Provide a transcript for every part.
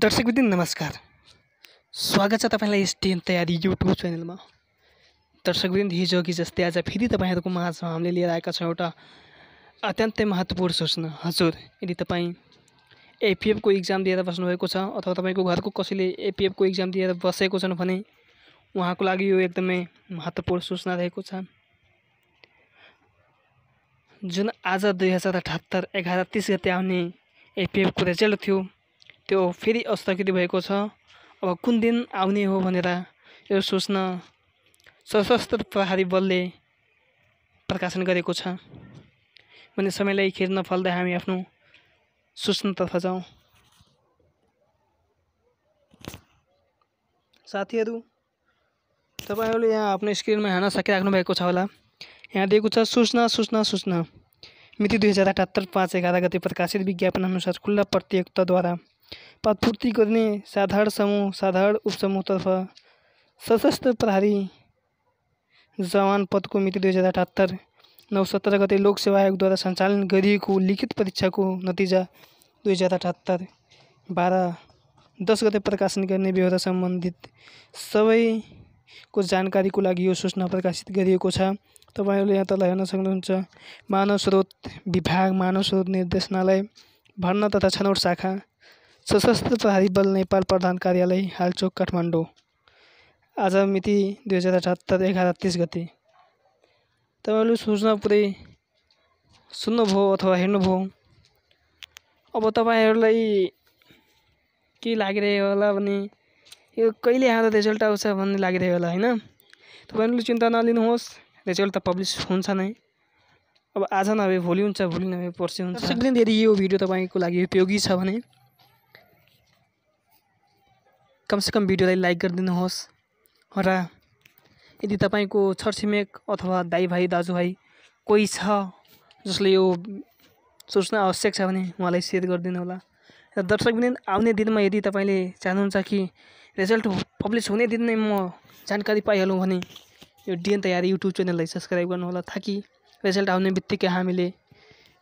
दर्शक विदिन नमस्कार स्वागत छ तपाईँलाई स्टेन तयारी युट्युब च्यानलमा दर्शक विदिन हिजो कि जस्तै आज फेरि तपाईँहरूको माझमा हामीले लिएर आएका छौँ एउटा अत्यन्तै महत्त्वपूर्ण सूचना हजुर यदि तपाईँ एपिएफको इक्जाम दिएर बस्नुभएको छ अथवा तपाईँको घरको कसैले एपिएफको इक्जाम दिएर बसेको छन् भने उहाँको लागि यो एकदमै महत्त्वपूर्ण सूचना रहेको छ जुन आज दुई हजार अठहत्तर एघार तिस गते आउने एपिएफको रिजल्ट थियो त्यो फेरि स्थगित भएको छ अब कुन दिन आउने हो भनेर यो सूचना सशस्त्र प्रहरी बलले प्रकाशन गरेको छ भने समयलाई खेर नफल्दै हामी आफ्नो सूचनातर्फ जाउँ साथीहरू तपाईँहरूले यहाँ आफ्नो स्क्रिनमा हेर्न सकिराख्नु भएको छ होला यहाँ दिएको छ सूचना सूचना सूचना मिति दुई हजार अठहत्तर पाँच एघार गते प्रकाशित विज्ञापन अनुसार खुल्ला प्रतियोगिताद्वारा पदपूर्ति गर्ने साधारण समूह साधारण उपसमूहतर्फ सशस्त्र प्रहरी जवान पदको मिति दुई हजार अठहत्तर नौ सत्र गते लोकसेवा आयोगद्वारा सञ्चालन गरिएको लिखित परीक्षाको नतिजा दुई हजार अठहत्तर बाह्र दस गते प्रकाशन गर्ने बेहोरा सम्बन्धित सबैको जानकारीको लागि यो सूचना प्रकाशित गरिएको छ तपाईँहरूले यहाँ तल हेर्न सक्नुहुन्छ मानव स्रोत विभाग मानव स्रोत निर्देशनालय भर्ना तथा छनौट शाखा सशस्त्र प्रहरी बल नेपाल प्रधान कार्यालय हालचोक काठमाडौँ आज मिति दुई हजार अठहत्तर एघार तिस गति तपाईँहरू सूचना पुरै सुन्नुभयो अथवा हेर्नुभयो अब तपाईँहरूलाई के लागिरहेको होला भने यो कहिले आएर रिजल्ट आउँछ भन्ने लागिरहेको होला होइन तपाईँहरूले चिन्ता नलिनुहोस् रिजल्ट त पब्लिस हुन्छ नै अब आज नभए भोलि हुन्छ भोलि नभए पर्सि हुन्छ सक्दैन यदि यो भिडियो तपाईँको लागि उपयोगी छ भने कमसेकम भिडियोलाई लाइक गरिदिनुहोस् र यदि तपाईँको छरछिमेक अथवा दाइभाइ दाजुभाइ कोही छ जसले यो सोच्न आवश्यक छ भने उहाँलाई सेयर गरिदिनु होला र दर्शक दिन आउने दिनमा यदि तपाईँले चाहनुहुन्छ कि रिजल्ट पब्लिस हुने दिन नै म जानकारी पाइहालौँ भने यो डिएन तयारी युट्युब च्यानललाई सब्सक्राइब गर्नुहोला ताकि रिजल्ट आउने बित्तिकै हामीले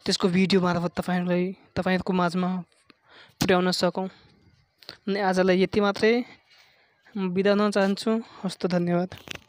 त्यसको भिडियो मार्फत तपाईँहरूलाई तपाईँहरूको माझमा पुर्याउन सकौँ अनि आजलाई यति मात्रै बिदा हुन चाहन्छु हस्त धन्यवाद